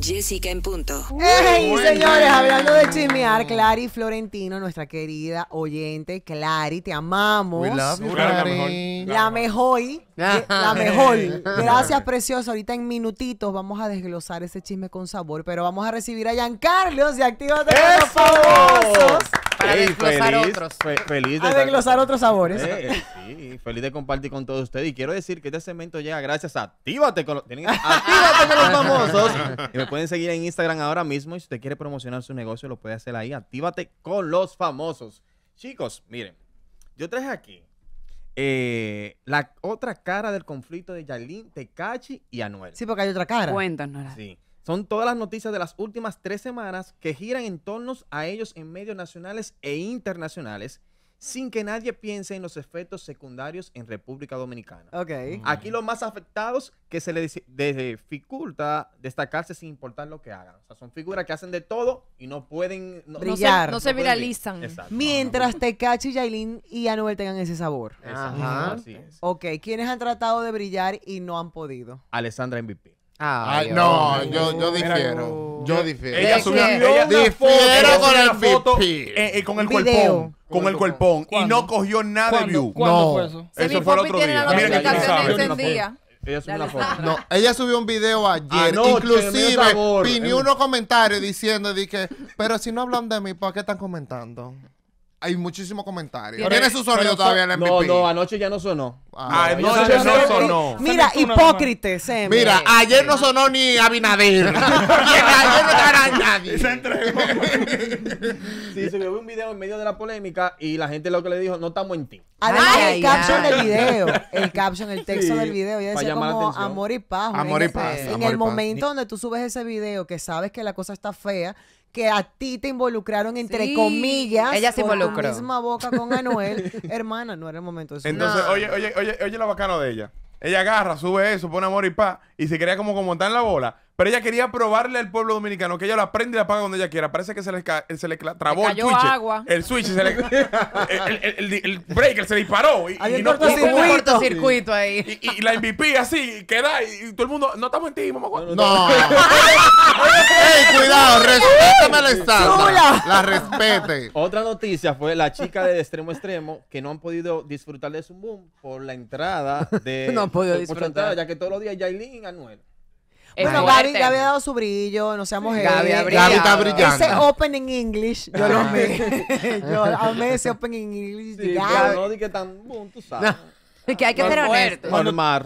Jessica en punto. ¡Ey, señores! Hablando de chismear, Clary Florentino, nuestra querida oyente. Clary, te amamos. La mejor. La mejor. Gracias, precioso. Ahorita en minutitos vamos a desglosar ese chisme con sabor, pero vamos a recibir a Giancarlo. Y activa de los famosos feliz, de desglosar otros sabores. Eh, eh, sí, feliz de compartir con todos ustedes. Y quiero decir que este segmento llega gracias a Actívate con, los, los famosos. Y me pueden seguir en Instagram ahora mismo. Y si usted quiere promocionar su negocio, lo puede hacer ahí. Actívate con los famosos. Chicos, miren, yo traje aquí eh, la otra cara del conflicto de Yalín, Tecachi y Anuel. Sí, porque hay otra cara. Cuéntanos. Sí. Son todas las noticias de las últimas tres semanas que giran en torno a ellos en medios nacionales e internacionales sin que nadie piense en los efectos secundarios en República Dominicana. Okay. Aquí los más afectados que se les dificulta destacarse sin importar lo que hagan. O sea, son figuras que hacen de todo y no pueden no, brillar. se, viralizan. Exacto. Mientras Tecachi, Yailin y Anuel tengan ese sabor. Ajá. Así es. Ok, ¿quiénes han tratado de brillar y no han podido? Alessandra MVP no, yo, yo difiero. Yo difiero. Ella subió ella difiero con el foto eh, eh, con el cuerpón. Con el cuerpón. Y no cogió nada de view. no. eso? fue el otro día. ella subió foto. No, ella subió un video ayer. Inclusive, pidió unos comentarios diciendo, dije, pero si no hablan de mí, ¿para qué están comentando? hay muchísimos comentarios. ¿Tiene su sonido todavía en el MVP? No, no, anoche ya no sonó. Ah, no, anoche no, sonó. Mira, hipócrite, se Mira, ayer no sonó ni Abinader. ayer no ganó nadie. Se entregó. sí, subió un video en medio de la polémica y la gente lo que le dijo, no estamos en ti. Además, el caption del video, el caption, el texto del video, yo decía como amor y paz. Amor y paz. En, el momento donde tú subes ese video que sabes que la cosa está fea, que a ti te involucraron entre comillas. Ella se involucró. Con la misma boca con Anuel. Hermana, no era el momento. Entonces, oye, oye, oye, oye lo bacano de ella. Ella agarra, sube eso, pone amor y paz y se crea como como montar en la bola. Pero ella quería probarle al pueblo dominicano que ella lo prende y la paga donde ella quiera. Parece que se le, se le trabó el switch. Agua. El switch, se le, el, breaker se disparó. Y, Hay un cortocircuito ahí. Y, la MVP así queda y, todo el mundo. No estamos en ti, mamá. No. ¡Ey, cuidado! Respétame la Estado. La respete. Otra noticia fue la chica de extremo extremo que no han podido disfrutar de su boom por la entrada de. no han podido disfrutar. Entrada, ya que todos los días y Anuel. Bueno, Gaby, Gaby, ha dado su brillo, no seamos Gaby, ha Gaby está brillando. Ese Open in English, yo lo amé. yo amé ese Open in English. Sí, Gaby. no di que tan, boom, tú sabes. que hay que ser honestos Cuando, estaba,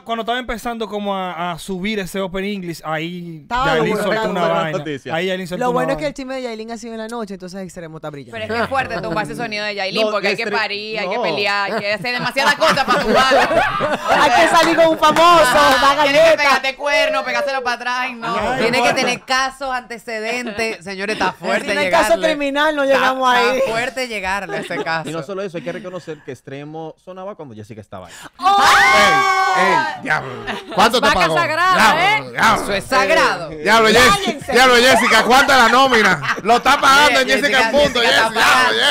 cuando, estaba, empezando como a, a, subir ese Open English, ahí Yailin soltó una vaina. Lo bueno es que el chisme de Yailin ha sido en la noche, entonces extremo está brillando. Pero es que es fuerte tu ese sonido de Yailin, porque hay que parir, hay que pelear, hay que hacer demasiadas cosas para jugar hay que salir con un famoso, da galleta. que pegarte cuerno, pegárselo para atrás, Tiene que tener casos antecedentes. Señores, está fuerte En el caso criminal no llegamos ahí. Está fuerte llegarle a ese caso. Y no solo eso, hay que reconocer que extremo sonaba cuando Jessica estaba ahí. ¡Oh! ¡Ey! ¡Ey! ¡Diablo! ¿Cuánto te pagó? Sagrada, eh. Eso es sagrado. Eh, diablo, Jessica, diablo, Jessica, ¿cuánto es la nómina? Lo está pagando en Jessica, en punto. diablo,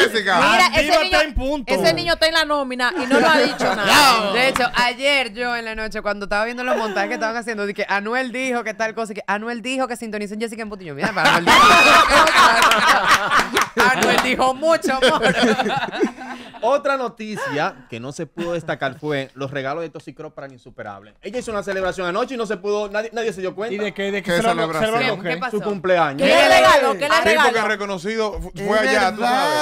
Jessica. Mira, ese niño, en punto. ese niño está en la nómina y no lo ha dicho nada. De hecho, ayer yo en la noche, cuando estaba viendo los montajes que estaban haciendo, dije, Anuel dijo que tal cosa, que Anuel dijo que sintonicen en Jessica en punto. yo, mira, para Anuel dijo. Anuel dijo mucho, amor. Otra noticia que no se pudo destacar fue los regalos de ciclos para Insuperable. Ella hizo una celebración anoche y no se pudo, nadie, nadie se dio cuenta. ¿Y de qué, de qué, celebración? Su cumpleaños. ¿Qué le regaló? ¿Qué le regaló? que ha reconocido fue allá,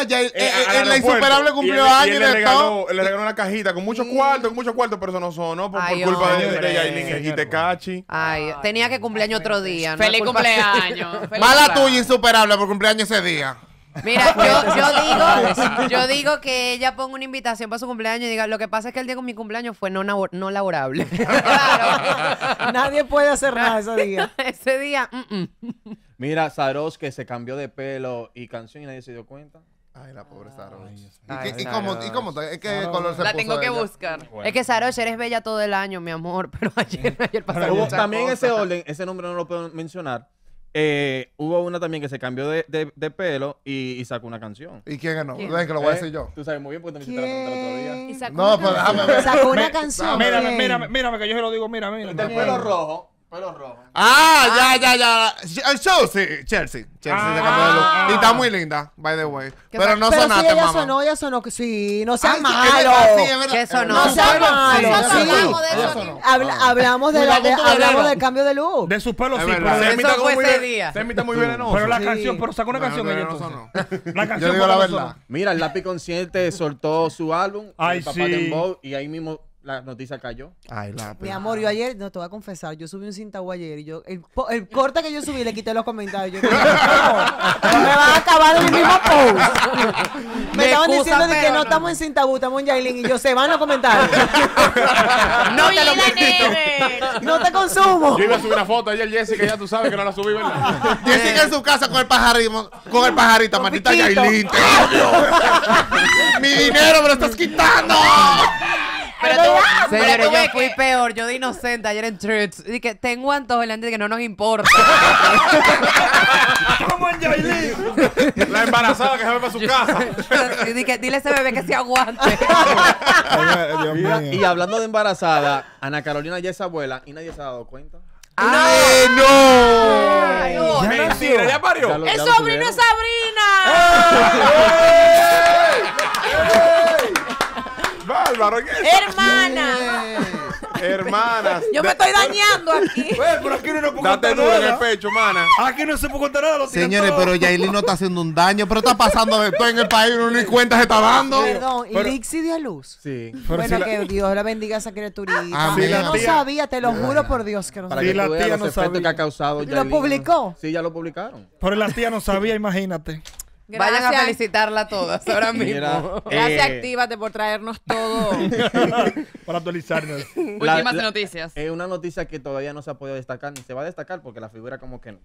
en Ya, la Insuperable cumplió años le, regaló, le regaló una cajita con muchos cuartos, con muchos cuartos, pero eso no sonó por, por culpa de ella y Tecachi. Ay, tenía que cumpleaños otro día. Feliz cumpleaños. Mala tuya, Insuperable, por cumpleaños ese día. Mira, pues, yo, digo, yo digo que ella ponga una invitación para su cumpleaños y diga, lo que pasa es que el día con mi cumpleaños fue no, laborable. claro. Nadie puede hacer nada ese día. Ese día, mm, mm. Mira, Saros que se cambió de pelo y canción y nadie se dio cuenta. Ay, la pobre Saros. ¿Y, cómo, ¿Y ¿Es que color se la tengo que buscar. es que Saroche, eres bella todo el año, mi amor, pero ayer, ayer también ese orden, ese nombre no lo puedo mencionar, eh, hubo una también que se cambió de, pelo y, sacó una canción. ¿Y quién es? ¿Quién? Ven, que lo voy a eh, decir yo. Tú sabes muy bien porque te hiciste la pregunta el otro día. ¿Y sacó no, pero déjame ver. Sacó una canción. Mírame, mírame, mírame, que yo se lo digo, Mira, mira. El pelo rojo. Pelo rojo. Ah, ah, ya, ya, ya. El show sí, Chelsea. Chelsea se cambió de look. Ah. Y está muy linda, by the way. Pero no pero sonaste, sí, ella sonó, ella sonó. que Sí, no seas malo. Que sonó. No seas malo. Hablamos de hablamos del cambio de look. De sus pelos, sí. Se pues, emite muy bien Pero la canción, pero sacó una canción ella La canción. Yo la verdad. Mira, el lápiz consciente soltó su álbum. Ay, sí. Y ahí mismo la noticia cayó. Ay, la Mi amor, yo ayer, no te voy a confesar, yo subí un Sintagú ayer y yo, el, corte que yo subí le quité los comentarios. Yo me va a acabar en el mismo post. Me, estaban diciendo de que no estamos en cintabú, estamos en Yailin y yo, se van los comentarios. No te lo Mira, No te consumo. Yo iba a subir una foto ayer, Jessica, ya tú sabes que no la subí, ¿verdad? Jessica eh. en su casa con el pajarito, con el pajarito, maldita Yailin, Mi dinero me lo estás quitando. Señores, yo fui peor. Yo de inocente ayer en Truths. Dije, tengo antojo delante de que no nos importa. ¿Cómo en Jailin. La embarazada que se va para su casa. Dije, dile a ese bebé que se aguante. y hablando de embarazada, Ana Carolina ya es abuela y nadie se ha dado cuenta. ¡Ay, no! no. ¿Ya Mentira, ya parió. Ya lo, ¡El sobrino es Sabrina! ¡Ey! ¡Ey! ¡Bárbaro! Hermano hermana. Hermanas. Yo me estoy dañando aquí. pero Date duro en el pecho, mana. Aquí no se puede contar nada. Lo Señores, pero Yailin no está haciendo un daño, pero está pasando estoy en el país. Uno ni cuenta se está dando. Perdón, y Lixi dio luz. Sí. bueno, que Dios la bendiga a esa criaturita. no sabía, te lo juro por Dios que no sabía. la tía no sabía. que ha causado Lo publicó. Sí, ya lo publicaron. Pero la tía no sabía, imagínate. Vayan a felicitarla todas ahora mismo. Eh, Gracias, actívate por traernos todo. para actualizarnos. Últimas noticias. Es eh, una noticia que todavía no se ha podido destacar, ni se va a destacar porque la figura como que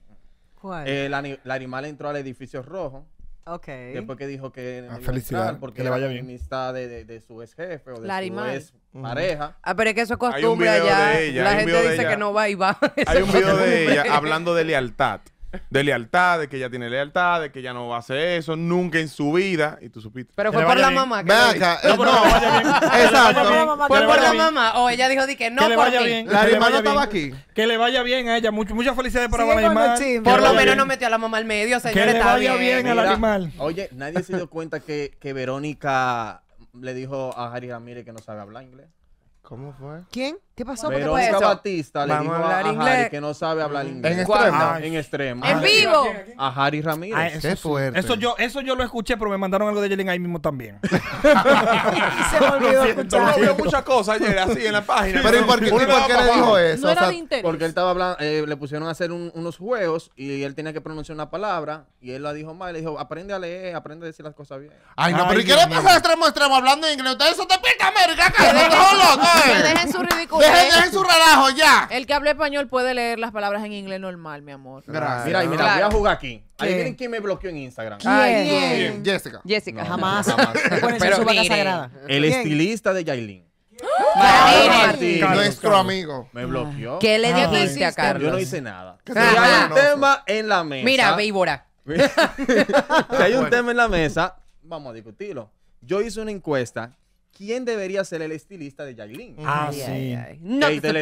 ¿Cuál? Eh, la, animal entró al edificio rojo. Ok. Después que dijo que. Ah, felicidad. Porque le vaya bien. amistad de, de, su ex jefe o de su ex pareja. Ah, pero es que eso es costumbre allá. La gente dice que no va y va. Hay un video de ella hablando de lealtad de lealtad, de que ella tiene lealtad, de que ella no va a hacer eso nunca en su vida. Y tú supiste. Pero fue por la mamá. Que No, Exacto. Fue por la mamá. O ella dijo que no que le vaya no bien. La hermana estaba aquí. Que le vaya bien a ella. muchas felicidades para la animal. Por lo menos no metió a la mamá al medio, señor. Que le vaya bien Oye, nadie se dio cuenta que, que Verónica le dijo a Harry Ramírez que no sabe hablar inglés. ¿Cómo fue? ¿Quién? ¿Qué pasó? Verónica Batista le dijo a, que no sabe hablar inglés. En extremo. En vivo. A Harry Ramírez. eso, yo, eso yo lo escuché, pero me mandaron algo de Jelen ahí mismo también. y se me olvidó escuchar. Yo muchas cosas ayer así en la página. Pero por qué, le dijo eso? No era de interés. Porque él estaba hablando, eh, le pusieron a hacer unos juegos y él tenía que pronunciar una palabra y él la dijo mal. Le dijo, aprende a leer, aprende a decir las cosas bien. Ay, no, pero ¿y qué le pasa a extremo extremo hablando en inglés? Ustedes son de pica América, que no dejen su ridículo. Dejen, su relajo ya. El que habla español puede leer las palabras en inglés normal, mi amor. Gracias. Mira, y mira, voy a jugar aquí. Ahí miren quién me bloqueó en Instagram. ¿Quién? Jessica. Jessica. jamás. jamás. Pero su vaca sagrada. El estilista de Yailin. Nuestro amigo. Me bloqueó. ¿Qué le ah, dijiste a Carlos? Yo no hice nada. Si hay un tema en la mesa. Mira, víbora. si hay un tema en la mesa, vamos a discutirlo. Yo hice una encuesta quién debería ser el estilista de Yailin. Ah, sí. Ay, ay. No te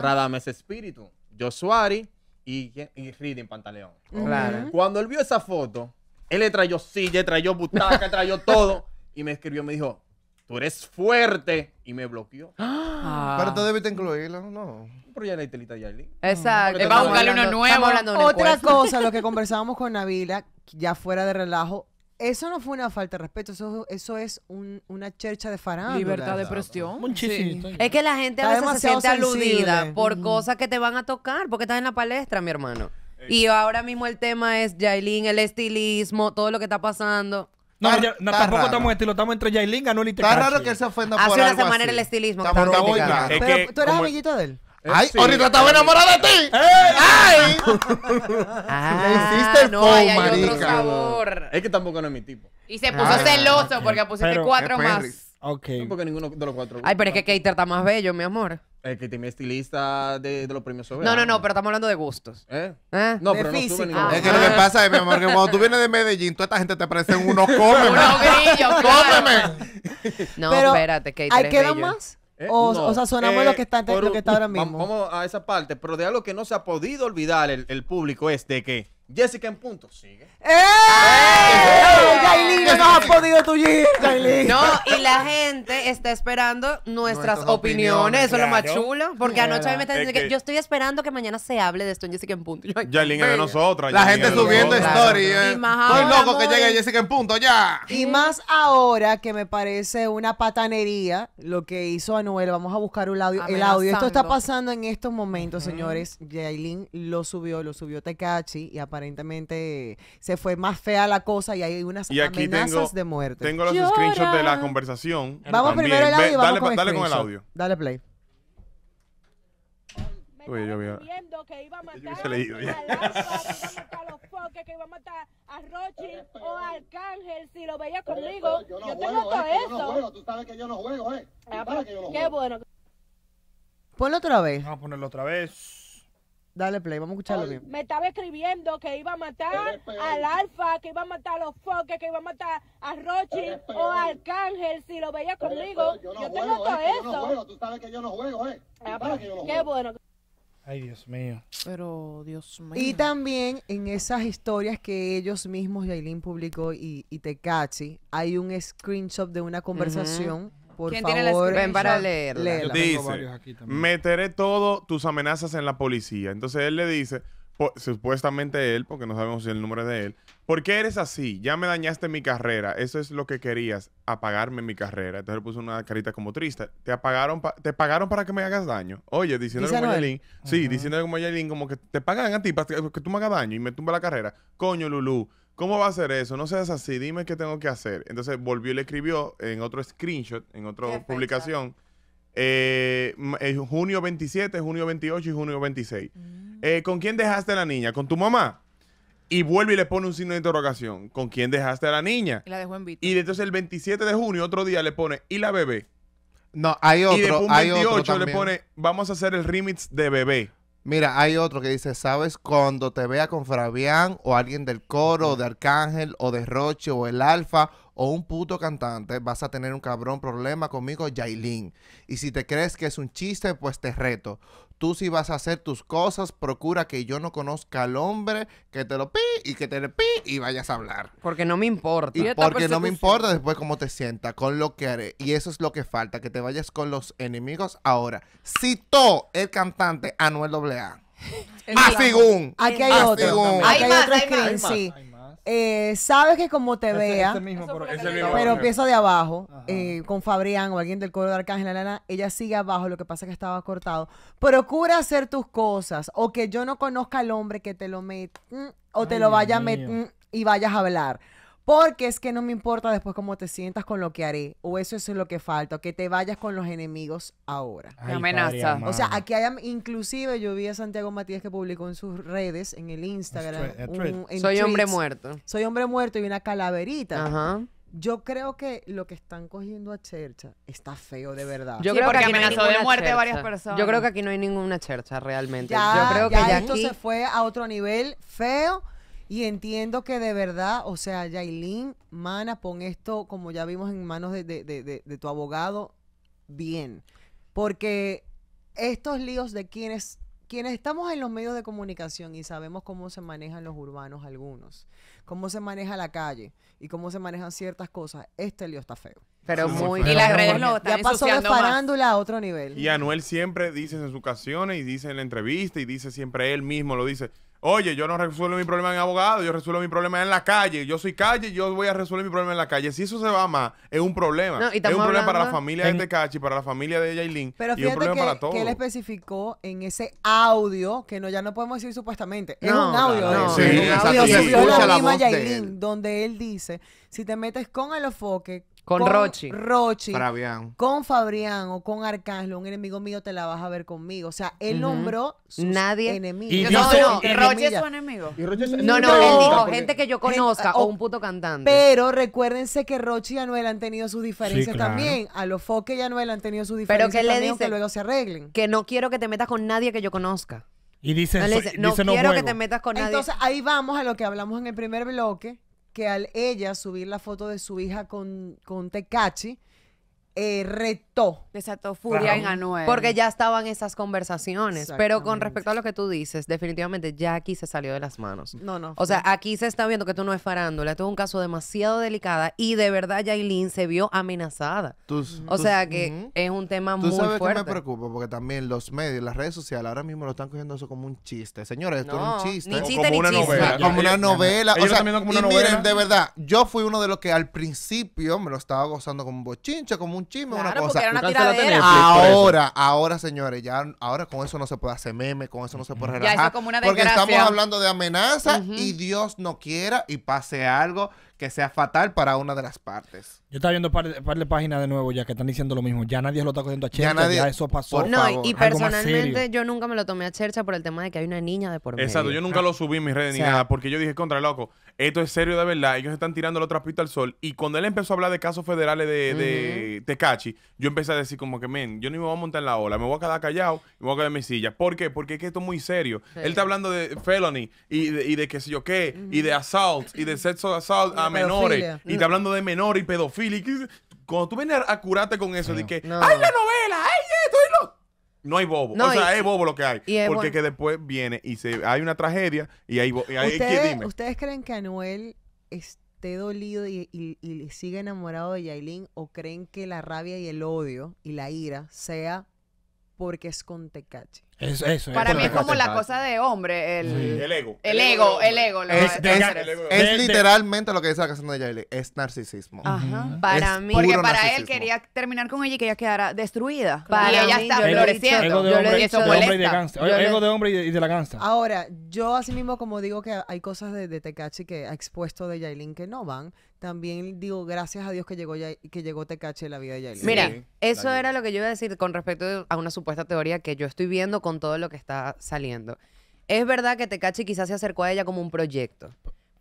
Radames Espíritu, Josuari y, y Pantaleón. Claro. Cuando él vio esa foto, él le trayó silla, trayó butaca, trayó todo. Y me escribió, me dijo, tú eres fuerte. Y me bloqueó. Ah. Pero tú debiste incluirlo, ¿no? Pero ya la estilista de Exacto. va a buscarle uno nuevo. Otra cosa, lo que conversábamos con Navila, ya fuera de relajo, eso no fue una falta de respeto, eso, eso es un, una chercha de farándula. Libertad de presión. Muchísimo. Es que la gente a veces se siente aludida por cosas que te van a tocar, porque estás en la palestra, mi hermano. Y ahora mismo el tema es Jailín, el estilismo, todo lo que está pasando. No, tampoco estamos en estilo, estamos entre Yailin, y y Está raro que él se ofenda Hace así. Hace una semana era el estilismo. pero, tú eras amiguito de él. Eh, ¡Ay! Sí. ¡Ahorita estaba enamorado de ti! Eh. ¡Ay! Ah, hiciste no, hay Otro sabor. Es que tampoco no es mi tipo. Y se puso ah, celoso porque pusiste cuatro más. Ok. No porque ninguno de los cuatro. Ay, pero es que Keiter está más bello, mi amor. Es que tiene estilista de, de los premios soberanos. No, no, no, pero estamos hablando de gustos. ¿Eh? ¿Eh? No, de pero no sube ninguno. Es que lo que ah. pasa es, mi amor, que cuando tú vienes de Medellín, toda esta gente te parece unos cómeme. unos grillos, cómeme. no, espérate, Kater. ¿Hay quedan bello. más? Eh, o, sea o, lo eh, que está, lo que está ahora mismo. Vamos a esa parte, pero de algo que no se ha podido olvidar el, el público es de que Jessica en punto, sigue. ¡Eh! ¡Eh! ¡No has podido tuir, No, y la gente está esperando nuestras opiniones, eso es lo más chulo. Porque anoche a mí me está están diciendo que, yo estoy esperando que mañana se hable de esto en Jessica en punto. es de nosotras. La gente subiendo historias. story. Eh. loco que llegue Jessica en punto, ya. Y más ahora que me parece una patanería lo que hizo Anuel. Vamos a buscar un audio, el audio. Esto está pasando en estos momentos, señores. Yailin lo subió, lo subió Tekachi y aparece aparentemente se fue más fea la cosa y hay unas amenazas de muerte. Tengo los screenshots de la conversación. Vamos primero el audio. Ve, vamos dale, con, dale con el audio. Dale play. Uy, yo que iba a matar yo a que iba a matar a los foques, que iba a matar a Rochi o a Arcángel si lo veía conmigo. Yo, tengo juego, todo eh, eso. Yo tú sabes que yo no juego, eh. Ah, para que yo no juego. Qué eh. bueno. Ponlo otra vez. Vamos a ponerlo otra vez. Dale play, vamos a escucharlo bien. Me estaba escribiendo que iba a matar al Alfa, que iba a matar a los Foques, que iba a matar a Rochi o a Arcángel si lo veía conmigo. Yo, tengo eh, todo eso. Tú sabes que yo no juego, ¿eh? Ah, pues, qué bueno. Ay, Dios mío. Pero, Dios mío. Y también en esas historias que ellos mismos, Yailin publicó y, y Tecachi, hay un screenshot de una conversación. Por favor, ven para leer. Dice, meteré todo tus amenazas en la policía. Entonces él le dice, supuestamente él, porque no sabemos si el nombre de él, ¿por qué eres así? Ya me dañaste mi carrera, eso es lo que querías, apagarme mi carrera. Entonces le puso una carita como triste. Te te pagaron para que me hagas daño. Oye, diciéndole como a sí, diciéndole como a como que te pagan a ti para que tú me hagas daño y me tumba la carrera. Coño, Lulú. ¿Cómo va a ser eso? No seas así, dime qué tengo que hacer. Entonces volvió y le escribió en otro screenshot, en otra publicación, en eh, eh, junio 27, junio 28 y junio 26. Mm. Eh, ¿Con quién dejaste a la niña? ¿Con tu mamá? Y vuelve y le pone un signo de interrogación. ¿Con quién dejaste a la niña? Y la dejó en vivo. Y entonces el 27 de junio, otro día, le pone, ¿y la bebé? No, hay otro. Y después un hay le pone, vamos a hacer el remix de bebé. Mira, hay otro que dice, ¿sabes? Cuando te vea con Fabián o alguien del coro, o de Arcángel, o de Roche, o el Alfa, o un puto cantante, vas a tener un cabrón problema conmigo, Yailin. Y si te crees que es un chiste, pues te reto tú si vas a hacer tus cosas, procura que yo no conozca al hombre, que te lo pi y que te le pi y vayas a hablar. Porque no me importa. Y porque no me importa después cómo te sienta, con lo que haré. Y eso es lo que falta, que te vayas con los enemigos ahora. Citó el cantante Anuel AA. figún. Aquí hay otro. hay otro screen, sí. Eh, sabes que como te vea, pero empieza de abajo, eh, con Fabrián o alguien del coro de Arcángel, ella sigue abajo, lo que pasa que estaba cortado. Procura hacer tus cosas, o que yo no conozca al hombre que te lo mete, mm, o te lo vaya a meter mm, y vayas a hablar porque es que no me importa después cómo te sientas con lo que haré, o eso, es lo que falta, que te vayas con los enemigos ahora. amenaza. o sea, aquí hay, inclusive yo vi a Santiago Matías que publicó en sus redes, en el Instagram. Soy hombre muerto. Soy hombre muerto y una calaverita. Ajá. Yo creo que lo que están cogiendo a Chercha está feo de verdad. Yo creo que amenazó de muerte a varias personas. Yo creo que aquí no hay ninguna Chercha realmente. Yo creo que ya esto se fue a otro nivel feo y entiendo que de verdad, o sea, Yailin, mana, pon esto, como ya vimos en manos de, tu abogado, bien. Porque estos líos de quienes quienes estamos en los medios de comunicación y sabemos cómo se manejan los urbanos algunos, cómo se maneja la calle y cómo se manejan ciertas cosas, este lío está feo. Pero muy Y las redes lo están Ya pasó de parándula a otro nivel. Y Anuel siempre dice en sus ocasiones y dice en la entrevista y dice siempre él mismo lo dice, Oye, yo no resuelvo mi problema en abogado, yo resuelvo mi problema en la calle. Yo soy calle, yo voy a resolver mi problema en la calle. Si eso se va más, es un problema. es un problema para la familia de Tecachi, para la familia de Yailin. Pero fíjate que, él especificó en ese audio, que no ya no podemos decir supuestamente, es un audio. sí, un audio se la, voz donde él dice, si te metes con el enfoque, con, Rochi. Rochi. Fabián. Con Fabrián o con Arcángel, un enemigo mío te la vas a ver conmigo. O sea, él nombró sus Nadie. no, no, Rochi es su enemigo. no, no, él dijo gente que yo conozca oh, o, un puto cantante. Pero recuérdense que Rochi y Anuel han tenido sus diferencias también. A los Foque y Anuel han tenido sus diferencias pero que le que luego se arreglen. Que no quiero que te metas con nadie que yo conozca. Y dice, no, no, quiero que te metas con nadie. Entonces, ahí vamos a lo que hablamos en el primer bloque que al ella subir la foto de su hija con, con Tecachi, eh, retó. Desató furia en Anuel. Porque ya estaban esas conversaciones. Pero con respecto a lo que tú dices, definitivamente ya aquí se salió de las manos. No, no. O sea, aquí se está viendo que tú no es farándula. Esto es un caso demasiado delicada y de verdad Yailin se vio amenazada. o sea que es un tema ¿Tú muy sabes Que me preocupa porque también los medios, las redes sociales ahora mismo lo están cogiendo eso como un chiste. Señores, esto es un chiste. como una novela. Como una novela. O sea, como una novela. miren, de verdad, yo fui uno de los que al principio me lo estaba gozando como un bochinche, como un chisme, una cosa. ahora, ahora, señores, ya ahora con eso no se puede hacer meme, con eso no se puede relajar. porque estamos hablando de amenaza y Dios no quiera y pase algo que sea fatal para una de las partes. Yo estaba viendo par, de páginas de nuevo ya que están diciendo lo mismo. Ya nadie lo está cogiendo a Chercha, ya, eso pasó. No, y personalmente yo nunca me lo tomé a Chercha por el tema de que hay una niña de por medio. Exacto, yo nunca ah. lo subí en mis redes ni nada porque yo dije, contra loco, esto es serio de verdad. Ellos están tirando la pista al sol. Y cuando él empezó a hablar de casos federales de, de Tecachi, yo empecé a decir como que, men, yo ni me voy a montar en la ola, me voy a quedar callado y me voy a quedar en mi silla. ¿Por qué? Porque es que esto es muy serio. Él está hablando de felony y de, y de qué sé yo qué, y de assault, y de sexo assault menores. Y te hablando de menores y pedofilia. cuando tú vienes a, curarte con eso, de que, ¡ay, la novela! ¡ay, esto! No hay bobo. o sea, es bobo lo que hay. porque que después viene y se hay una tragedia y hay, y ¿Ustedes, creen que Anuel esté dolido y, sigue enamorado de Yailin o creen que la rabia y el odio y la ira sea porque es con Tecache para mí es como la cosa de hombre, el, el ego. El ego, el ego. es, literalmente lo que dice la canción de Yaeli, es narcisismo. Ajá. Para mí. Porque para él quería terminar con ella y que ella quedara destruida. y ella está floreciendo. de Ego de hombre y de, la gansa. Ahora, yo así mismo como digo que hay cosas de, de que ha expuesto de Yailin que no van, también digo gracias a Dios que llegó que llegó en la vida de Yailin. Mira, eso era lo que yo iba a decir con respecto a una supuesta teoría que yo estoy viendo con todo lo que está saliendo. Es verdad que Tecachi quizás se acercó a ella como un proyecto,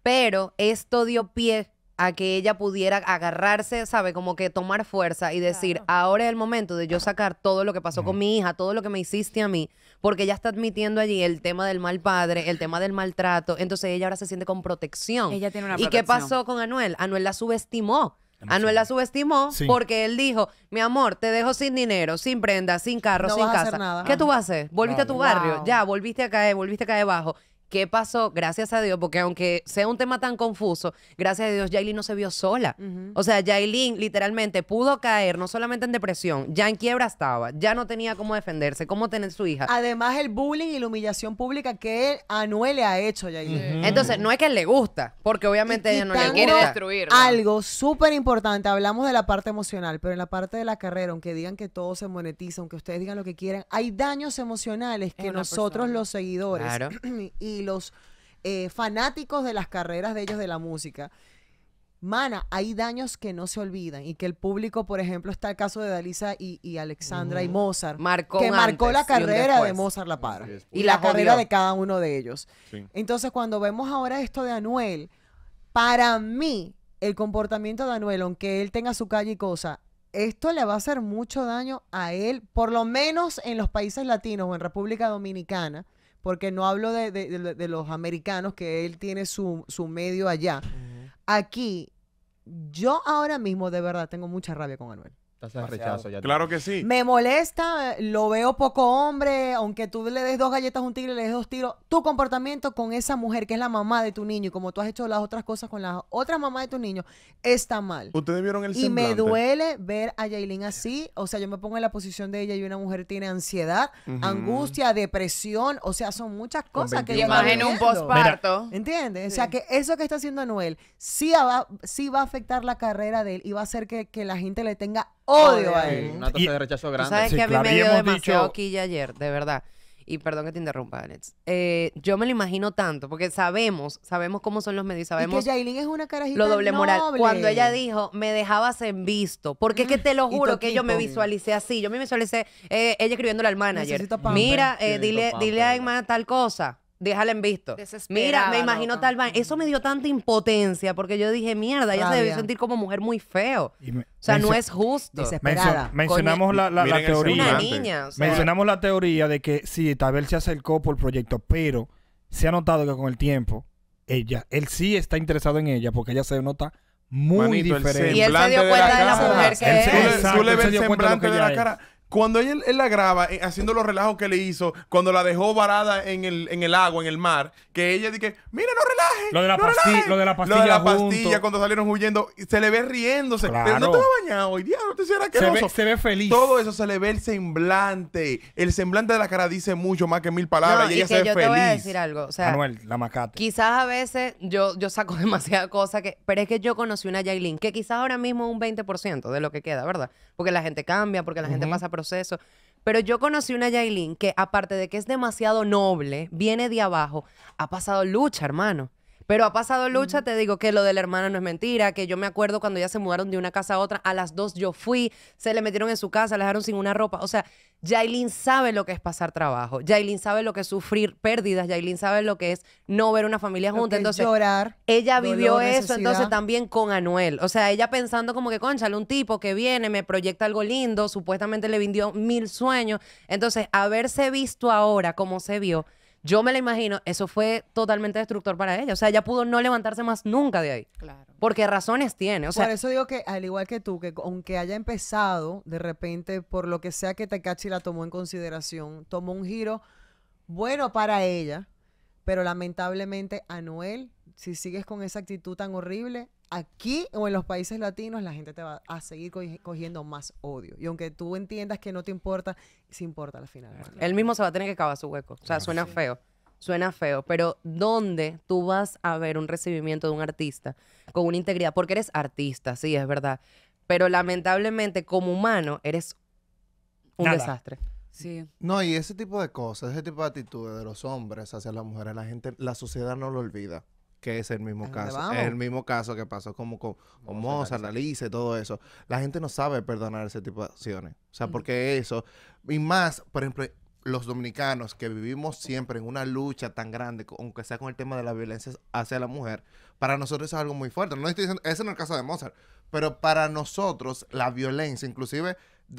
pero esto dio pie a que ella pudiera agarrarse, ¿sabe? Como que tomar fuerza y decir, ahora es el momento de yo sacar todo lo que pasó con mi hija, todo lo que me hiciste a mí, porque ella está admitiendo allí el tema del mal padre, el tema del maltrato, entonces ella ahora se siente con protección. Ella tiene una ¿Y qué pasó con Anuel? Anuel la subestimó Anuel la subestimó porque él dijo, mi amor, te dejo sin dinero, sin prenda, sin carro, sin casa. ¿Qué tú vas a hacer? Volviste a tu barrio, ya, volviste a caer, volviste acá caer bajo qué pasó, gracias a Dios, porque aunque sea un tema tan confuso, gracias a Dios Yailin no se vio sola. O sea, Yailin literalmente pudo caer no solamente en depresión, ya en quiebra estaba, ya no tenía cómo defenderse, cómo tener su hija. Además el bullying y la humillación pública que Anuel le ha hecho a Yailin. Entonces, no es que él le gusta, porque obviamente ella no le quiere destruir. Algo súper importante, hablamos de la parte emocional, pero en la parte de la carrera, aunque digan que todo se monetiza, aunque ustedes digan lo que quieran, hay daños emocionales que nosotros los seguidores y los eh, fanáticos de las carreras de ellos de la música. Mana, hay daños que no se olvidan y que el público, por ejemplo, está el caso de Dalisa y, Alexandra y Mozart, que marcó la carrera de Mozart La Para y, la, carrera de cada uno de ellos. Entonces, cuando vemos ahora esto de Anuel, para mí, el comportamiento de Anuel, aunque él tenga su calle y cosa, esto le va a hacer mucho daño a él, por lo menos en los países latinos o en República Dominicana porque no hablo de, los americanos, que él tiene su, medio allá. Aquí, yo ahora mismo de verdad tengo mucha rabia con Anuel. Claro que sí. Me molesta, lo veo poco hombre, aunque tú le des dos galletas a un tigre, le des dos tiros, tu comportamiento con esa mujer que es la mamá de tu niño y como tú has hecho las otras cosas con la otra mamá de tu niño, está mal. Ustedes vieron el Y me duele ver a Yailin así, o sea, yo me pongo en la posición de ella y una mujer tiene ansiedad, angustia, depresión, o sea, son muchas cosas que ella un posparto. ¿Entiendes? O sea, que eso que está haciendo Anuel sí va, va a afectar la carrera de él y va a hacer que la gente le tenga odio a él. Una tasa de rechazo grande. Sabes que a mí me dio demasiado dicho... ayer, de verdad. Y perdón que te interrumpa, Alex. Eh, yo me lo imagino tanto, porque sabemos, sabemos cómo son los medios, sabemos. que Jailin es una carajita. Lo doble moral. Cuando ella dijo, me dejabas en visto. Porque es que te lo juro que yo me visualicé así. Yo me visualicé, eh, ella escribiéndole al manager. Mira, eh, dile, dile a Emma tal cosa déjala en visto. Mira, me imagino tal Eso me dio mm. tanta impotencia porque yo dije, mierda, ella se debió sentir como mujer muy feo. o sea, no es justo. Desesperada. mencionamos la, la, teoría. Una niña, Mencionamos la teoría de que sí, tal vez se acercó por el proyecto, pero se ha notado que con el tiempo, ella, él sí está interesado en ella porque ella se nota muy diferente. y él se dio cuenta de la, mujer que es. de la cara. Cuando él, él la graba eh, haciendo los relajos que le hizo, cuando la dejó varada en el, en el agua, en el mar, que ella dice, mira, no relaje. Lo de la, pastilla, lo de la pastilla. la pastilla, cuando salieron huyendo, se le ve riéndose. Claro. Pero no te va bañado hoy, no te que se ve, se ve feliz. Todo eso se le ve el semblante. El semblante de la cara dice mucho más que mil palabras y, ella se ve yo feliz. Te voy a decir algo. O sea, Manuel, la macate. Quizás a veces yo, yo saco demasiada cosa, que, pero es que yo conocí una Yailin, que quizás ahora mismo es un 20% de lo que queda, ¿verdad? porque la gente cambia, porque la gente pasa procesos. Pero yo conocí una Yailin que, aparte de que es demasiado noble, viene de abajo, ha pasado lucha, hermano. Pero ha pasado lucha, te digo que lo de la hermana no es mentira, que yo me acuerdo cuando ya se mudaron de una casa a otra, a las dos yo fui, se le metieron en su casa, la dejaron sin una ropa. O sea, Jailin sabe lo que es pasar trabajo, Jailin sabe lo que es sufrir pérdidas, Jailin sabe lo que es no ver una familia junta. Entonces, llorar. Ella vivió eso, entonces también con Anuel. O sea, ella pensando como que, conchale, un tipo que viene, me proyecta algo lindo, supuestamente le vendió mil sueños. Entonces, haberse visto ahora como se vio, yo me la imagino, eso fue totalmente destructor para ella. O sea, ella pudo no levantarse más nunca de ahí. Claro. Porque razones tiene. O sea, por eso digo que, al igual que tú, que aunque haya empezado, de repente, por lo que sea que Tekachi la tomó en consideración, tomó un giro bueno para ella pero lamentablemente, Anuel, si sigues con esa actitud tan horrible, aquí o en los países latinos la gente te va a seguir cogiendo más odio. Y aunque tú entiendas que no te importa, sí importa al final. Él mismo se va a tener que cavar su hueco. O sea, suena feo. Suena feo, pero ¿dónde tú vas a ver un recibimiento de un artista con una integridad? Porque eres artista, sí, es verdad. Pero lamentablemente, como humano, eres un desastre. No, y ese tipo de cosas, ese tipo de actitudes de los hombres hacia las mujeres, la gente, la sociedad no lo olvida. Que es el mismo caso. Es el mismo caso que pasó como con Mozart, Alice, todo eso. La gente no sabe perdonar ese tipo de acciones. O sea, mm. porque eso. Y más, por ejemplo, los dominicanos que vivimos siempre en una lucha tan grande, aunque sea con el tema de la violencia hacia la mujer, para nosotros es algo muy fuerte. No estoy diciendo, eso no es el caso de Mozart, pero para nosotros la violencia, inclusive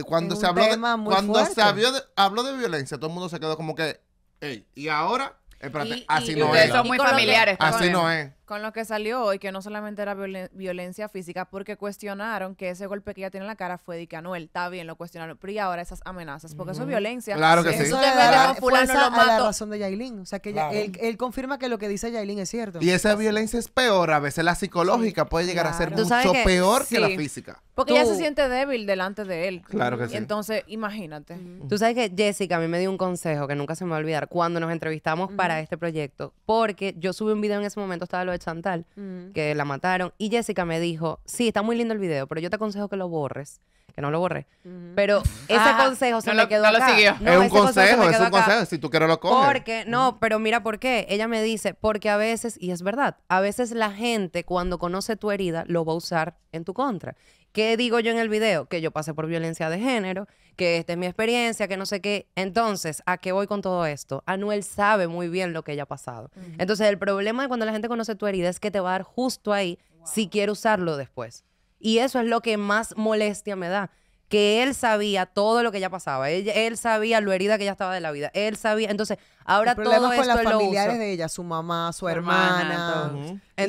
cuando se habló de, cuando se habló de, violencia, todo el mundo se quedó como que, hey, y ahora, espérate, así no es. muy familiares. Así no es con lo que salió hoy, que no solamente era violencia física, porque cuestionaron que ese golpe que ella tiene en la cara fue de que está bien, lo cuestionaron, pero y ahora esas amenazas, porque eso es violencia. Claro que sí. Eso le da a la razón de Yailin. O sea, que él, confirma que lo que dice Yailin es cierto. Y esa violencia es peor, a veces la psicológica puede llegar a ser mucho peor que la física. Porque ella se siente débil delante de él. Claro que sí. Entonces, imagínate. Tú sabes que Jessica a mí me dio un consejo que nunca se me va a olvidar cuando nos entrevistamos para este proyecto, porque yo subí un video en ese momento, estaba lo de Chantal, mm. que la mataron. Y Jessica me dijo, sí, está muy lindo el video, pero yo te aconsejo que lo borres. Que no lo borres. Pero ese consejo se me lo, quedó siguió. es un consejo, es un consejo. Si tú quieres lo coges. Porque, no, mm. pero mira por qué. Ella me dice, porque a veces, y es verdad, a veces la gente cuando conoce tu herida lo va a usar en tu contra. ¿Qué digo yo en el video? Que yo pasé por violencia de género, que esta es mi experiencia, que no sé qué. Entonces, ¿a qué voy con todo esto? Anuel sabe muy bien lo que ella ha pasado. Entonces, el problema de cuando la gente conoce tu herida es que te va a dar justo ahí si quiere usarlo después. Y eso es lo que más molestia me da. Que él sabía todo lo que ya pasaba. Él, él sabía lo herida que ella estaba de la vida. Él sabía. Entonces, ahora todo esto familiares de ella, su mamá, su, hermana.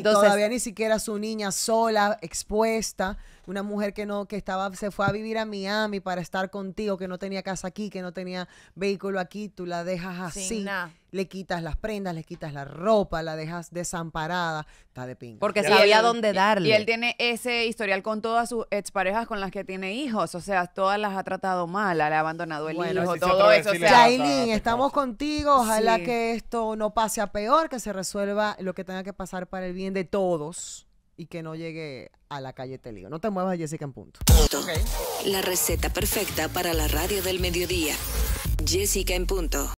todavía ni siquiera su niña sola, expuesta una mujer que no que estaba se fue a vivir a Miami para estar contigo, que no tenía casa aquí, que no tenía vehículo aquí, tú la dejas así, le quitas las prendas, le quitas la ropa, la dejas desamparada, está de pinga. Porque sabía dónde darle. Y él tiene ese historial con todas sus exparejas con las que tiene hijos, o sea, todas las ha tratado mal, le ha abandonado el hijo, todo eso. O estamos contigo, ojalá que esto no pase a peor, que se resuelva lo que tenga que pasar para el bien de todos y que no llegue a la calle lío. No te muevas, Jessica, en punto. La receta perfecta para la radio del mediodía. Jessica en punto.